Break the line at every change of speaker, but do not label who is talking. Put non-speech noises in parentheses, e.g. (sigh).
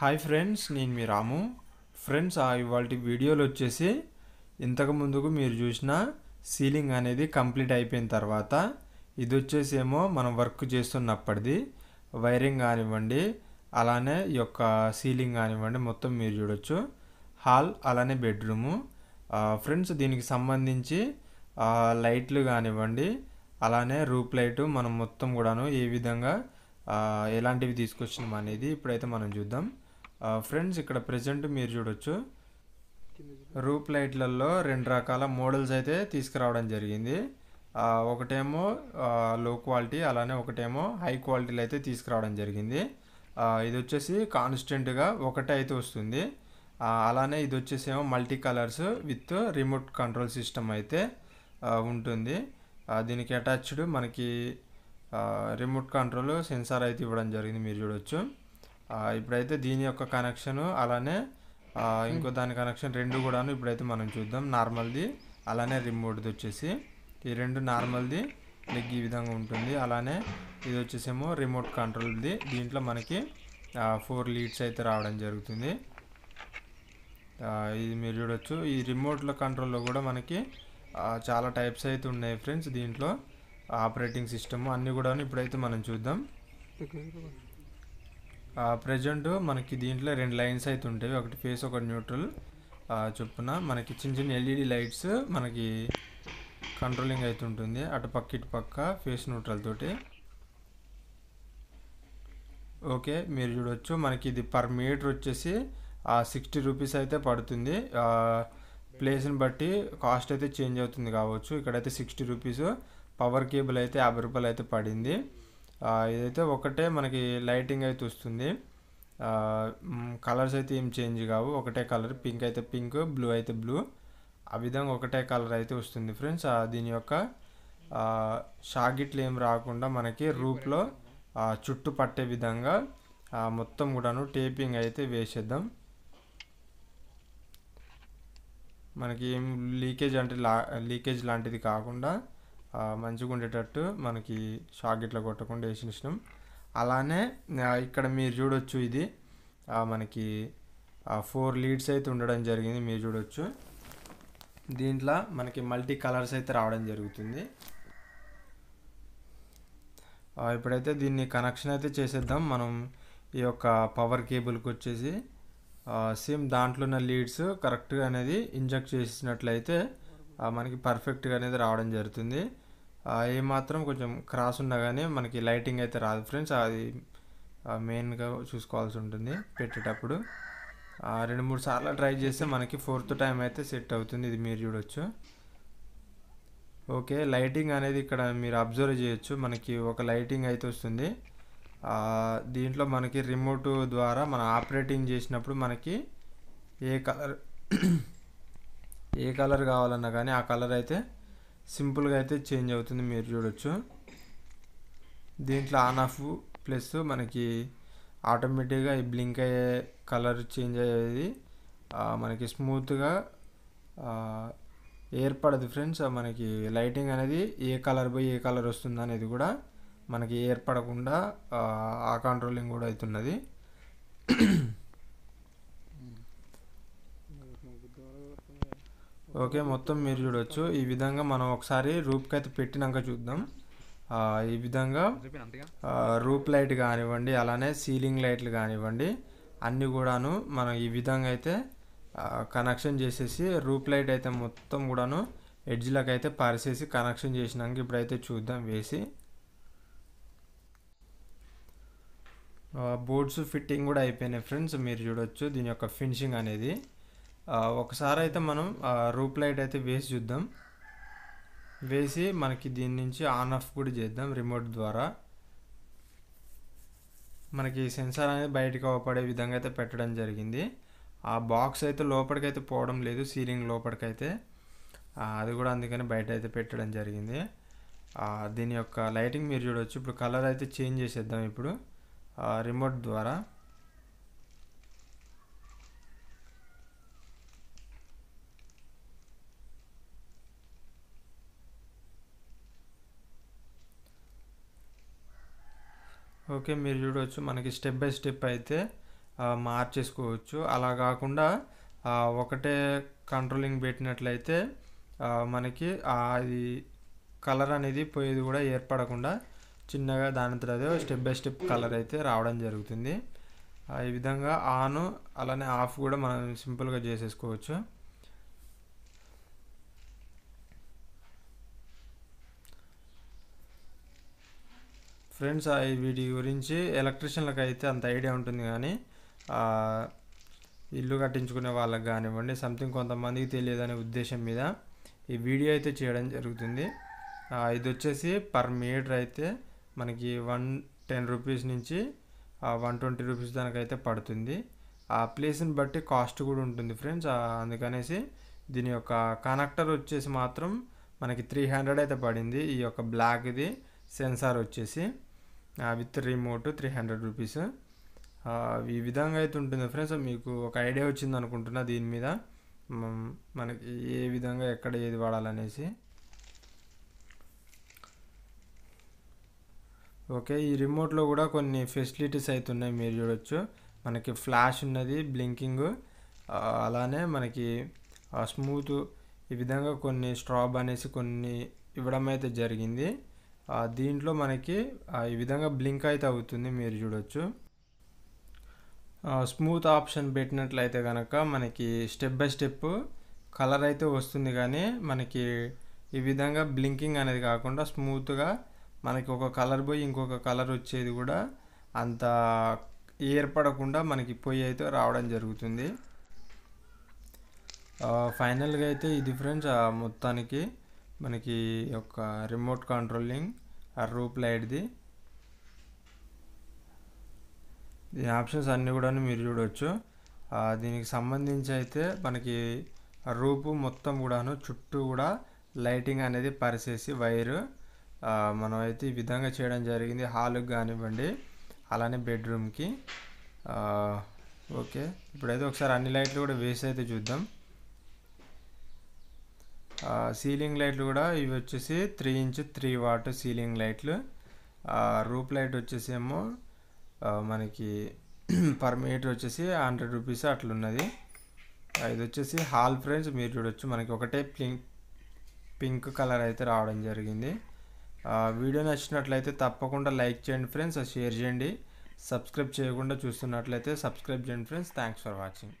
hi friends నేను మీ రాము friends ఇవాళ వీడియోలు వచ్చేసి ఇంతకు ముందుకు మీరు చూసిన సీలింగ్ అనేది కంప్లీట్ అయిపోయిన తర్వాత ఇది వచ్చేసేమో మనం వర్క్ చేస్తున్నప్పటిది వైరింగ్ కానివ్వండి అలానే ఈ యొక్క సీలింగ్ కానివ్వండి మొత్తం మీరు చూడొచ్చు హాల్ అలానే బెడ్రూము ఫ్రెండ్స్ దీనికి సంబంధించి లైట్లు కానివ్వండి అలానే రూప్ లైటు మనం మొత్తం కూడాను ఏ విధంగా ఎలాంటివి తీసుకొచ్చినాం అనేది ఇప్పుడైతే మనం చూద్దాం ఫ్రెండ్స్ ఇక్కడ ప్రజెంట్ మీరు చూడొచ్చు రూప్ లైట్లలో రెండు రకాల మోడల్స్ అయితే తీసుకురావడం జరిగింది ఒకటేమో లో క్వాలిటీ అలానే ఒకటేమో హై క్వాలిటీలో అయితే తీసుకురావడం జరిగింది ఇది వచ్చేసి కాన్స్టెంట్గా ఒకటే అయితే వస్తుంది అలానే ఇది వచ్చేసేమో multi colours with remote control system అయితే ఉంటుంది దీనికి అటాచ్డ్ మనకి రిమోట్ కంట్రోల్ సెన్సార్ అయితే ఇవ్వడం జరిగింది మీరు చూడొచ్చు ఇప్పుడైతే దీని యొక్క కనెక్షన్ అలానే ఇంకో దాని కనెక్షన్ రెండు కూడాను ఇప్పుడైతే మనం చూద్దాం నార్మల్ది అలానే రిమోట్ది వచ్చేసి ఈ రెండు నార్మల్ది లెగ్ ఈ విధంగా ఉంటుంది అలానే ఇది వచ్చేసేమో రిమోట్ కంట్రోల్ది దీంట్లో మనకి ఫోర్ లీడ్స్ అయితే రావడం జరుగుతుంది ఇది మీరు చూడొచ్చు ఈ రిమోట్ల కంట్రోల్లో కూడా మనకి చాలా టైప్స్ అయితే ఉన్నాయి ఫ్రెండ్స్ దీంట్లో ఆపరేటింగ్ సిస్టమ్ అన్నీ కూడా ఇప్పుడైతే మనం చూద్దాం ప్రజెంట్ మనకి దీంట్లో రెండు లైన్స్ అయితే ఉంటాయి ఒకటి ఫేస్ ఒకటి న్యూట్రల్ చొప్పున మనకి చిన్న చిన్న ఎల్ఈడి లైట్స్ e మనకి కంట్రోలింగ్ అయితే ఉంటుంది అటు పక్క ఇటు పక్క ఫేస్ న్యూట్రల్ తోటి ఓకే మీరు చూడవచ్చు మనకి ఇది పర్ మీటర్ వచ్చేసి సిక్స్టీ రూపీస్ అయితే పడుతుంది ప్లేస్ని బట్టి కాస్ట్ అయితే చేంజ్ అవుతుంది కావచ్చు ఇక్కడైతే సిక్స్టీ రూపీస్ పవర్ కేబుల్ అయితే యాభై రూపాయలు అయితే పడింది ఇదైతే ఒకటే మనకి లైటింగ్ అయితే వస్తుంది కలర్స్ అయితే ఏం చేంజ్ కావు ఒకటే కలర్ పింక్ అయితే పింక్ బ్లూ అయితే బ్లూ ఆ విధంగా ఒకటే కలర్ అయితే వస్తుంది ఫ్రెండ్స్ దీని యొక్క షాగిట్లు ఏం రాకుండా మనకి రూప్లో చుట్టు పట్టే విధంగా మొత్తం కూడాను టేపింగ్ అయితే వేసేద్దాం మనకి ఏం లీకేజ్ అంటే లా లీకేజ్ లాంటిది కాకుండా మంచిగా ఉండేటట్టు మనకి షాక్ ఇట్లా కొట్టకుండా వేసిన అలానే ఇక్కడ మీరు చూడొచ్చు ఇది మనకి ఫోర్ లీడ్స్ అయితే ఉండడం జరిగింది మీరు చూడొచ్చు దీంట్లో మనకి మల్టీ కలర్స్ అయితే రావడం జరుగుతుంది ఇప్పుడైతే దీన్ని కనెక్షన్ అయితే చేసేద్దాం మనం ఈ యొక్క పవర్ కేబుల్కి వచ్చేసి సేమ్ దాంట్లో ఉన్న లీడ్స్ కరెక్ట్గా అనేది ఇంజెక్ట్ చేసినట్లయితే మనకి పర్ఫెక్ట్గా అనేది రావడం జరుగుతుంది ఏమాత్రం కొంచెం క్రాస్ ఉన్నా కానీ మనకి లైటింగ్ అయితే రాదు ఫ్రెండ్స్ అది మెయిన్గా చూసుకోవాల్సి ఉంటుంది పెట్టేటప్పుడు రెండు మూడు సార్లు ట్రై చేస్తే మనకి ఫోర్త్ టైం అయితే సెట్ అవుతుంది ఇది మీరు చూడొచ్చు ఓకే లైటింగ్ అనేది ఇక్కడ మీరు అబ్జర్వ్ చేయొచ్చు మనకి ఒక లైటింగ్ అయితే వస్తుంది దీంట్లో మనకి రిమోట్ ద్వారా మనం ఆపరేటింగ్ చేసినప్పుడు మనకి ఏ కలర్ ఏ కలర్ కావాలన్నా కానీ ఆ కలర్ అయితే సింపుల్గా అయితే చేంజ్ అవుతుంది మీరు చూడొచ్చు దీంట్లో ఆన్ ఆఫ్ ప్లస్ మనకి ఆటోమేటిక్గా ఈ బ్లింక్ అయ్యే కలర్ చేంజ్ అయ్యేది మనకి స్మూత్గా ఏర్పడదు ఫ్రెండ్స్ మనకి లైటింగ్ అనేది ఏ కలర్ పోయి ఏ కలర్ వస్తుంది అనేది కూడా మనకి ఏర్పడకుండా ఆ కంట్రోలింగ్ కూడా అవుతున్నది ఓకే మొత్తం మీరు చూడొచ్చు ఈ విధంగా మనం ఒకసారి రూప్కి అయితే పెట్టినాక చూద్దాం ఈ విధంగా రూప్ లైట్ కానివ్వండి అలానే సీలింగ్ లైట్లు కానివ్వండి అన్నీ కూడాను మనం ఈ విధంగా అయితే కనెక్షన్ చేసేసి రూప్ లైట్ అయితే మొత్తం కూడాను ఎడ్జ్లకు అయితే పరిసేసి కనెక్షన్ చేసినాక ఇప్పుడైతే చూద్దాం వేసి బోర్డ్స్ ఫిట్టింగ్ కూడా అయిపోయినాయి ఫ్రెండ్స్ మీరు చూడొచ్చు దీని యొక్క ఫినిషింగ్ అనేది ఒకసారి అయితే మనం రూప్ లైట్ అయితే వేసి చూద్దాం వేసి మనకి దీని నుంచి ఆన్ ఆఫ్ కూడా చేద్దాం రిమోట్ ద్వారా మనకి సెన్సార్ అనేది బయటకు అవ్వపడే విధంగా అయితే పెట్టడం జరిగింది ఆ బాక్స్ అయితే లోపలికైతే పోవడం లేదు సీలింగ్ లోపలికైతే అది కూడా అందుకని బయట అయితే పెట్టడం జరిగింది దీని యొక్క లైటింగ్ మీరు చూడవచ్చు ఇప్పుడు కలర్ అయితే చేంజ్ చేసేద్దాం ఇప్పుడు రిమోట్ ద్వారా ఓకే మీరు చూడవచ్చు మనకి స్టెప్ బై స్టెప్ అయితే మార్చేసుకోవచ్చు అలా కాకుండా ఒకటే కంట్రోలింగ్ పెట్టినట్లయితే మనకి అది కలర్ అనేది పోయేది కూడా ఏర్పడకుండా చిన్నగా దాని తర్వాత స్టెప్ బై స్టెప్ కలర్ అయితే రావడం జరుగుతుంది ఈ విధంగా ఆన్ అలానే ఆఫ్ కూడా మనం సింపుల్గా చేసేసుకోవచ్చు ఫ్రెండ్స్ వీటి గురించి ఎలక్ట్రీషియన్లకు అయితే అంత ఐడియా ఉంటుంది కానీ ఇల్లు కట్టించుకునే వాళ్ళకి కానివ్వండి సంథింగ్ కొంతమందికి తెలియదనే ఉద్దేశం మీద ఈ వీడియో అయితే చేయడం జరుగుతుంది ఇది వచ్చేసి పర్ మీటర్ అయితే మనకి వన్ టెన్ రూపీస్ నుంచి వన్ ట్వంటీ రూపీస్ దానికైతే పడుతుంది ఆ ప్లేస్ని బట్టి కాస్ట్ కూడా ఉంటుంది ఫ్రెండ్స్ అందుకనేసి దీని యొక్క కనెక్టర్ వచ్చేసి మాత్రం మనకి త్రీ హండ్రెడ్ అయితే పడింది ఈ యొక్క బ్లాక్ది సెన్సార్ వచ్చేసి with remote three hundred rupees ఈ విధంగా అయితే ఉంటుంది ఫ్రెండ్స్ మీకు ఒక ఐడియా వచ్చింది అనుకుంటున్నా దీని మీద మనకి ఏ విధంగా ఎక్కడ ఏది వాడాలనేసి ఓకే ఈ రిమోట్లో కూడా కొన్ని ఫెసిలిటీస్ అయితే ఉన్నాయి మీరు చూడొచ్చు మనకి ఫ్లాష్ ఉన్నది బ్లింకింగ్ ah, అలానే మనకి స్మూత్ ah, ఈ విధంగా కొన్ని స్ట్రాబ్ అనేసి కొన్ని ఇవ్వడం అయితే జరిగింది దీంట్లో మనకి ఈ విధంగా బ్లింక్ అయితే అవుతుంది మీరు చూడొచ్చు స్మూత్ ఆప్షన్ పెట్టినట్లయితే కనుక మనకి స్టెప్ బై స్టెప్ కలర్ అయితే వస్తుంది కానీ మనకి ఈ విధంగా బ్లింకింగ్ అనేది కాకుండా స్మూత్గా మనకి ఒక కలర్ పోయి ఇంకొక కలర్ వచ్చేది కూడా అంత ఏర్పడకుండా మనకి పొయ్యి అయితే రావడం జరుగుతుంది ఫైనల్గా అయితే ఇది ఫ్రెండ్స్ మొత్తానికి మనకి ఒక రిమోట్ కంట్రోలింగ్ ఆ రూప్ లైట్ది దీని ఆప్షన్స్ అన్నీ కూడా మీరు చూడవచ్చు దీనికి సంబంధించి అయితే మనకి రూపు మొత్తం కూడాను చుట్టూ కూడా లైటింగ్ అనేది పరిచేసి వైరు అయితే ఈ విధంగా చేయడం జరిగింది హాల్కి కానివ్వండి అలానే బెడ్రూమ్కి ఓకే ఇప్పుడైతే ఒకసారి అన్ని లైట్లు కూడా వేసి అయితే చూద్దాం సీలింగ్ లైట్లు కూడా ఇవి వచ్చేసి three inch three watt ceiling లైట్లు రూప్ లైట్ వచ్చేసేమో మనకి (clears throat) పర్ మీటర్ వచ్చేసి హండ్రెడ్ రూపీస్ అట్లున్నది ఇది వచ్చేసి హాల్ ఫ్రేమ్స్ మీరు చూడొచ్చు మనకి ఒకటే పింక్ పింక్ కలర్ అయితే రావడం జరిగింది వీడియో నచ్చినట్లయితే తప్పకుండా లైక్ చేయండి ఫ్రెండ్స్ షేర్ చేయండి సబ్స్క్రైబ్ చేయకుండా చూస్తున్నట్లయితే సబ్స్క్రైబ్ చేయండి ఫ్రెండ్స్ థ్యాంక్స్ ఫర్ వాచింగ్